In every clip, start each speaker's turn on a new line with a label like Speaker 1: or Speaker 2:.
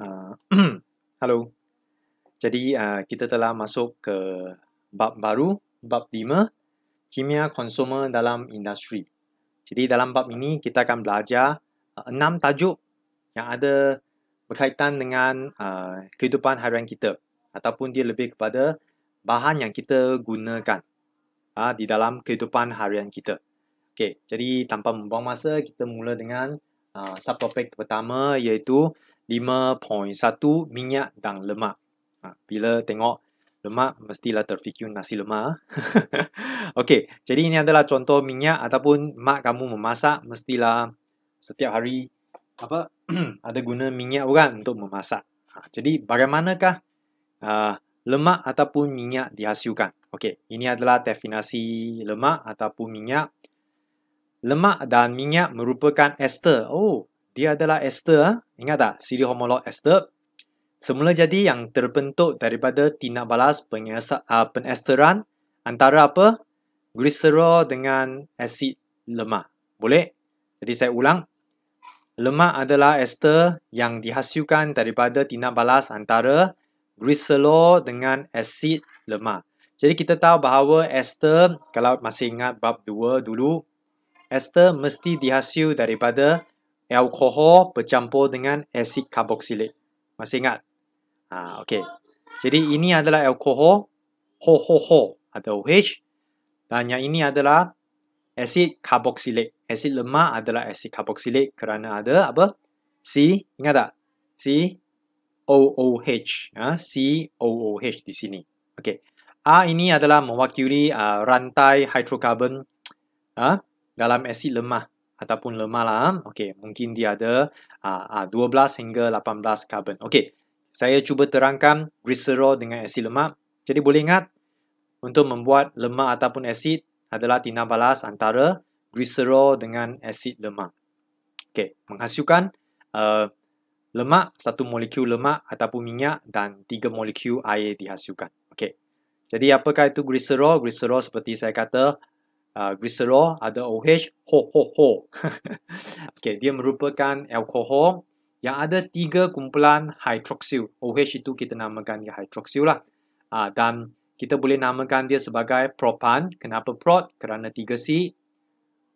Speaker 1: Ah, hello. Jadi uh, kita telah masuk ke bab baru, bab 5, kimia konsumer dalam industri. Jadi dalam bab ini kita akan belajar ah, enam uh, tajuk yang ada berkaitan dengan uh, kehidupan harian kita ataupun dia lebih kepada bahan yang kita gunakan uh, di dalam kehidupan harian kita. Okay. jadi tanpa membuang masa kita mula dengan uh, subtopik pertama iaitu 5.1 minyak dan lemak. Ha, bila tengok lemak, mestilah terfikir nasi lemak. Ah. Okay, jadi ini adalah contoh minyak ataupun mak kamu memasak, mestilah setiap hari apa ada guna minyak bukan untuk memasak. Ha, jadi bagaimanakah uh, lemak ataupun minyak dihasilkan? Okay, ini adalah definisi lemak ataupun minyak. Lemak dan minyak merupakan ester. Oh, dia adalah ester. Ah. Ingat tak? Siri homolog ester. Semula jadi yang terbentuk daripada tindak balas ah, penesteran antara apa? Glycerol dengan asid lemak. Boleh? Jadi saya ulang. Lemak adalah ester yang dihasilkan daripada tindak balas antara glycerol dengan asid lemak. Jadi kita tahu bahawa ester, kalau masih ingat bab 2 dulu, ester mesti dihasil daripada alkohol bercampur dengan asid karboksilat. Masih ingat? Ha, okay. Jadi ini adalah alkohol ho ho ho ada OH dan yang ini adalah asid karboksilat. Asid lemak adalah asid karboksilat kerana ada apa? C, ingat tak? C O O H, ha? C O O H di sini. Okey. A ini adalah mewakili uh, rantai hidrokarbon ha? dalam asid lemah ataupun lemah lah. Okey, mungkin dia ada uh, uh, 12 hingga 18 karbon. Okey, saya cuba terangkan glycerol dengan asid lemak. Jadi boleh ingat untuk membuat lemak ataupun asid adalah tindak balas antara glycerol dengan asid lemak. Okey, menghasilkan uh, lemak, satu molekul lemak ataupun minyak dan tiga molekul air dihasilkan. Okey. Jadi apakah itu glycerol? Glycerol seperti saya kata uh, glycerol ada OH, ho ho ho. okay, dia merupakan alkohol yang ada tiga kumpulan hidroksil, OH itu kita namakan dia hidroksil lah. Uh, dan kita boleh namakan dia sebagai propan. Kenapa prot? Kerana tiga c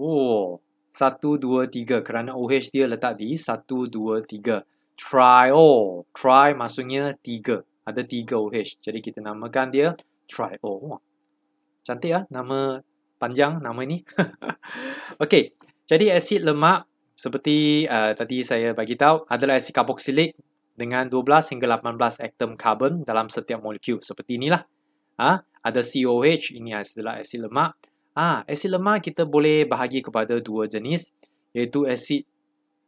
Speaker 1: Oh, satu dua tiga. Kerana OH dia letak di satu dua tiga. Triol. Oh, Tri maksudnya tiga. Ada tiga OH. Jadi kita namakan dia triol. Oh. Cantik lah nama panjang nama ini. okay, jadi asid lemak seperti uh, tadi saya bagi tahu adalah asid karboksilik dengan 12 hingga 18 atom karbon dalam setiap molekul seperti inilah. Ah, ha? ada COH ini adalah asid lemak. Ah, ha, asid lemak kita boleh bahagi kepada dua jenis iaitu asid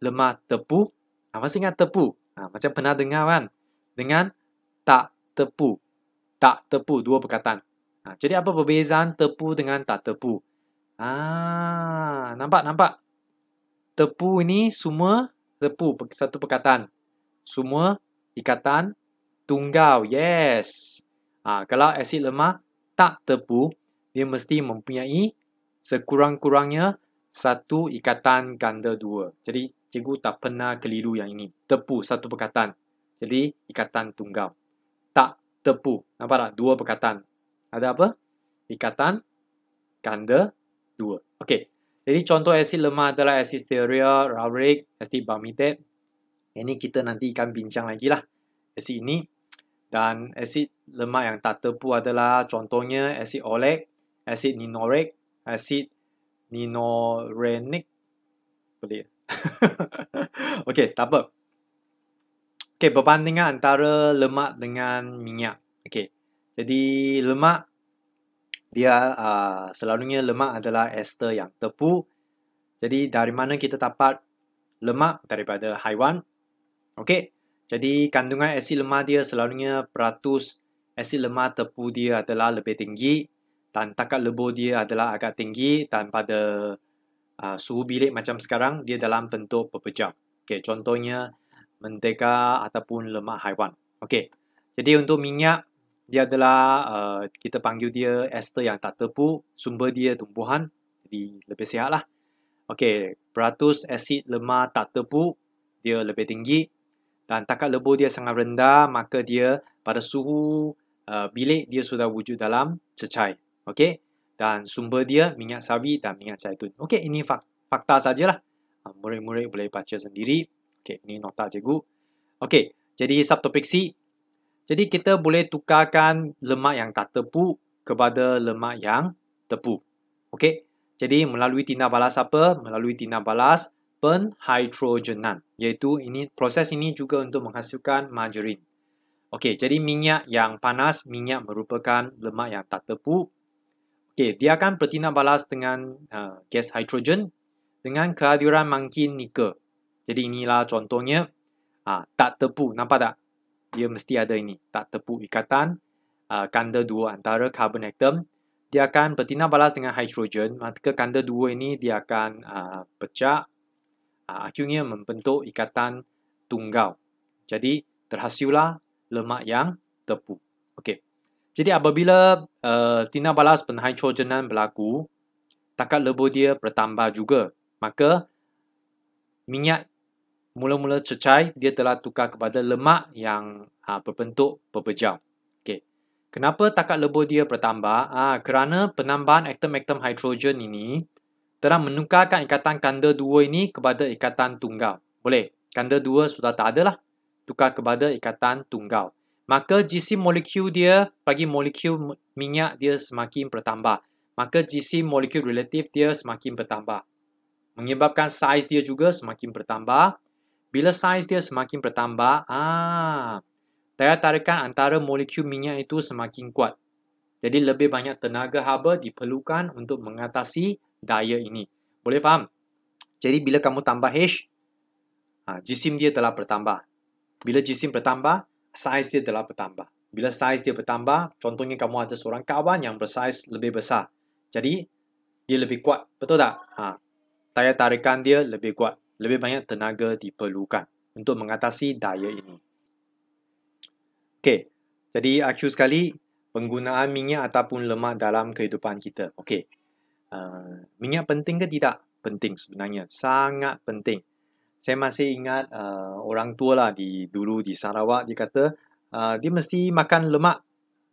Speaker 1: lemak tepu. Ha, masih ingat tepu? Ha, macam pernah dengar kan? Dengan tak tepu. Tak tepu, dua perkataan. Ha, jadi apa perbezaan tepu dengan tak tepu? Ah, nampak nampak. Tepu ini semua tepu satu perkataan. Semua ikatan tunggal. Yes. ha, kalau asid lemak tak tepu, dia mesti mempunyai sekurang-kurangnya satu ikatan ganda dua. Jadi cikgu tak pernah keliru yang ini. Tepu satu perkataan. Jadi ikatan tunggal. Tak tepu. Nampak tak? Dua perkataan ada apa? Ikatan ganda dua. Okey. Jadi contoh asid lemah adalah asid stearia, rauric, asid barmitate. Ini kita nanti akan bincang lagi lah. Asid ini. Dan asid lemah yang tak tepu adalah contohnya asid oleic, asid ninoric, asid ninorenic. Boleh. Ya? Okey, tak apa. Okey, perbandingan antara lemak dengan minyak. Okey. Jadi lemak dia uh, selalunya lemak adalah ester yang tepu. Jadi dari mana kita dapat lemak daripada haiwan? Okey. Jadi kandungan asid lemak dia selalunya peratus asid lemak tepu dia adalah lebih tinggi dan takat lebur dia adalah agak tinggi dan pada uh, suhu bilik macam sekarang dia dalam bentuk pepejam. Okey, contohnya mentega ataupun lemak haiwan. Okey. Jadi untuk minyak dia adalah uh, kita panggil dia ester yang tak tepu, sumber dia tumbuhan, jadi lebih sihat lah. Okey, beratus asid lemak tak tepu, dia lebih tinggi dan takat lebur dia sangat rendah, maka dia pada suhu uh, bilik dia sudah wujud dalam cecair. Okey, dan sumber dia minyak sawi dan minyak zaitun. Okey, ini fakta sajalah. Ah, murid-murid boleh baca sendiri. Okey, ini nota cikgu. Okey, jadi subtopik C, jadi kita boleh tukarkan lemak yang tak tebu kepada lemak yang tebu. Okey. Jadi melalui tindak balas apa? Melalui tindak balas penhidrogenan. Iaitu ini proses ini juga untuk menghasilkan margarin. Okey, jadi minyak yang panas, minyak merupakan lemak yang tak tebu. Okey, dia akan bertindak balas dengan uh, gas hidrogen dengan kehadiran mangkin nikel. Jadi inilah contohnya. Ah, uh, tak tebu, nampak tak? ia mesti ada ini, tak tepu ikatan uh, kanda dua antara karbon atom. Dia akan bertindak balas dengan hidrogen, maka kanda dua ini dia akan uh, pecah, uh, akhirnya membentuk ikatan tunggal. Jadi, terhasillah lemak yang tepu. Okey. Jadi apabila uh, tindak balas penhidrogenan berlaku, takat lebur dia bertambah juga. Maka minyak mula-mula cecair, dia telah tukar kepada lemak yang uh, berbentuk pepejam. Okay. Kenapa takat lebur dia bertambah? Uh, kerana penambahan atom-atom hidrogen ini telah menukarkan ikatan kanda dua ini kepada ikatan tunggal. Boleh, kanda dua sudah tak ada lah. Tukar kepada ikatan tunggal. Maka GC molekul dia bagi molekul minyak dia semakin bertambah. Maka GC molekul relatif dia semakin bertambah. Menyebabkan saiz dia juga semakin bertambah. Bila saiz dia semakin bertambah, ah, daya tarikan antara molekul minyak itu semakin kuat. Jadi lebih banyak tenaga haba diperlukan untuk mengatasi daya ini. Boleh faham? Jadi bila kamu tambah H, ha, jisim dia telah bertambah. Bila jisim bertambah, saiz dia telah bertambah. Bila saiz dia bertambah, contohnya kamu ada seorang kawan yang bersaiz lebih besar. Jadi, dia lebih kuat. Betul tak? Ha, daya tarikan dia lebih kuat lebih banyak tenaga diperlukan untuk mengatasi daya ini. Okey, jadi akhir sekali penggunaan minyak ataupun lemak dalam kehidupan kita. Okey, uh, minyak penting ke tidak? Penting sebenarnya, sangat penting. Saya masih ingat uh, orang tua lah di dulu di Sarawak dia kata uh, dia mesti makan lemak,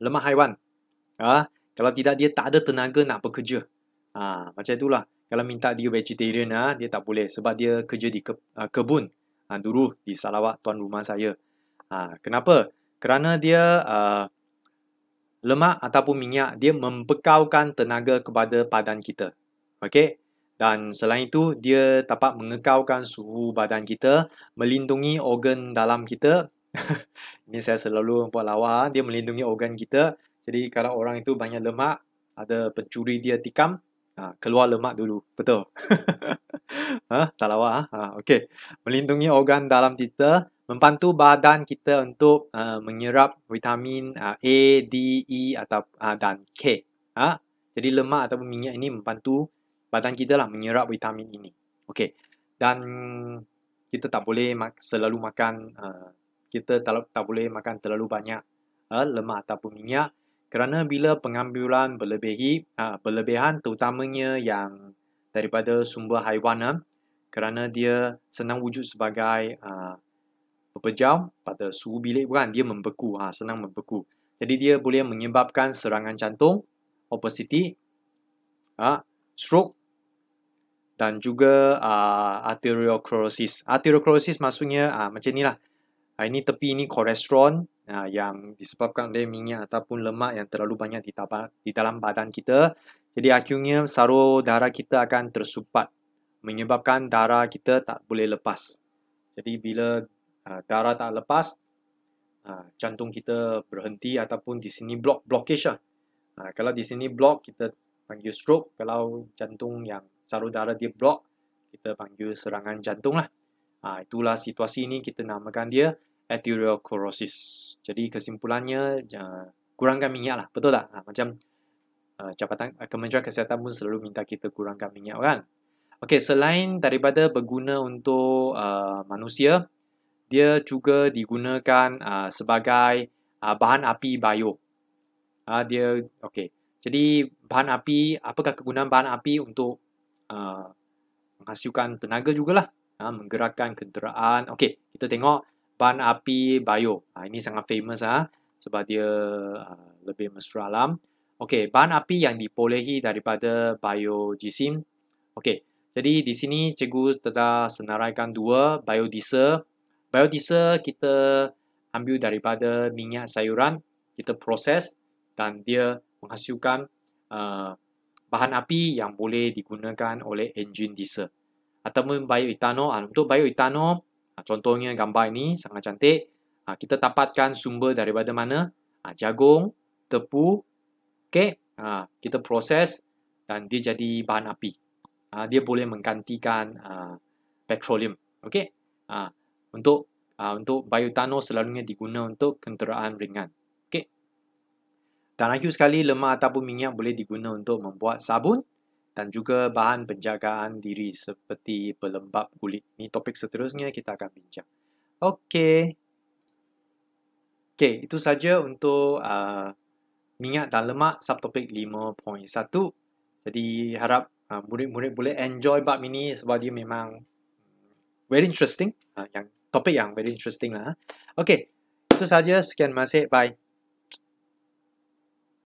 Speaker 1: lemak haiwan. uh, kalau tidak dia tak ada tenaga nak bekerja. uh, macam itulah. lah kalau minta dia vegetarian ah dia tak boleh sebab dia kerja di ke, uh, kebun uh, dulu di Sarawak tuan rumah saya. Uh, kenapa? Kerana dia uh, lemak ataupun minyak dia membekalkan tenaga kepada badan kita. okay? Dan selain itu dia dapat mengekalkan suhu badan kita, melindungi organ dalam kita. Ini saya selalu buat lawak, dia melindungi organ kita. Jadi kalau orang itu banyak lemak, ada pencuri dia tikam ha, keluar lemak dulu. Betul. ha, tak lawa. Ha? Ha, okay. Melindungi organ dalam kita. Membantu badan kita untuk uh, menyerap vitamin uh, A, D, E atau, uh, dan K. Ha? Jadi lemak atau minyak ini membantu badan kita lah menyerap vitamin ini. Okay. Dan kita tak boleh mak- selalu makan, uh, kita tak, tak boleh makan terlalu banyak uh, lemak ataupun minyak kerana bila pengambilan berlebihi, uh, berlebihan terutamanya yang daripada sumber haiwan uh, kerana dia senang wujud sebagai uh, ha, pepejam pada suhu bilik bukan dia membeku ha uh, senang membeku jadi dia boleh menyebabkan serangan jantung obesity uh, stroke dan juga uh, arteriosclerosis arteriosclerosis maksudnya uh, macam inilah Ah, ini tepi ini kolesterol uh, ah, yang disebabkan oleh minyak ataupun lemak yang terlalu banyak di, taba- di dalam badan kita. Jadi akhirnya saru darah kita akan tersumpat menyebabkan darah kita tak boleh lepas. Jadi bila uh, darah tak lepas, uh, jantung kita berhenti ataupun di sini blok, blockage lah. Uh, kalau di sini blok kita panggil stroke. Kalau jantung yang saru darah dia blok, kita panggil serangan jantung lah. Uh, itulah situasi ini kita namakan dia atherosclerosis. Jadi kesimpulannya uh, kurangkan minyak lah, betul tak? Uh, macam uh, jabatan uh, Kementerian Kesihatan pun selalu minta kita kurangkan minyak kan. Okey, selain daripada berguna untuk uh, manusia, dia juga digunakan uh, sebagai uh, bahan api bio. Uh, dia okey. Jadi bahan api, apakah kegunaan bahan api untuk uh, menghasilkan tenaga jugalah, uh, menggerakkan kenderaan. Okey, kita tengok Ban Api Bio. Ha, ini sangat famous ah ha, sebab dia ha, lebih mesra alam. Okey, ban api yang dipolehi daripada biojisim. Okey, jadi di sini cikgu telah senaraikan dua biodiesel. Biodiesel kita ambil daripada minyak sayuran, kita proses dan dia menghasilkan uh, bahan api yang boleh digunakan oleh enjin diesel. Ataupun bioetanol, ha, untuk bioetanol, Ah, contohnya gambar ini sangat cantik. Ah, kita dapatkan sumber daripada mana? Ah, jagung, tepu, kek. Kita proses dan dia jadi bahan api. Dia boleh menggantikan petroleum. Okey. Untuk untuk biotanol selalunya digunakan untuk kenderaan ringan. Okey. Dan akhir sekali, lemak ataupun minyak boleh digunakan untuk membuat sabun dan juga bahan penjagaan diri seperti pelembap kulit. Ini topik seterusnya kita akan bincang. Okey. Okey, itu saja untuk uh, minyak dan lemak subtopik 5.1. Jadi harap uh, murid-murid boleh enjoy bab ini sebab dia memang very interesting. Uh, yang topik yang very interesting lah. Ha. Okey, itu saja. Sekian masih. Bye.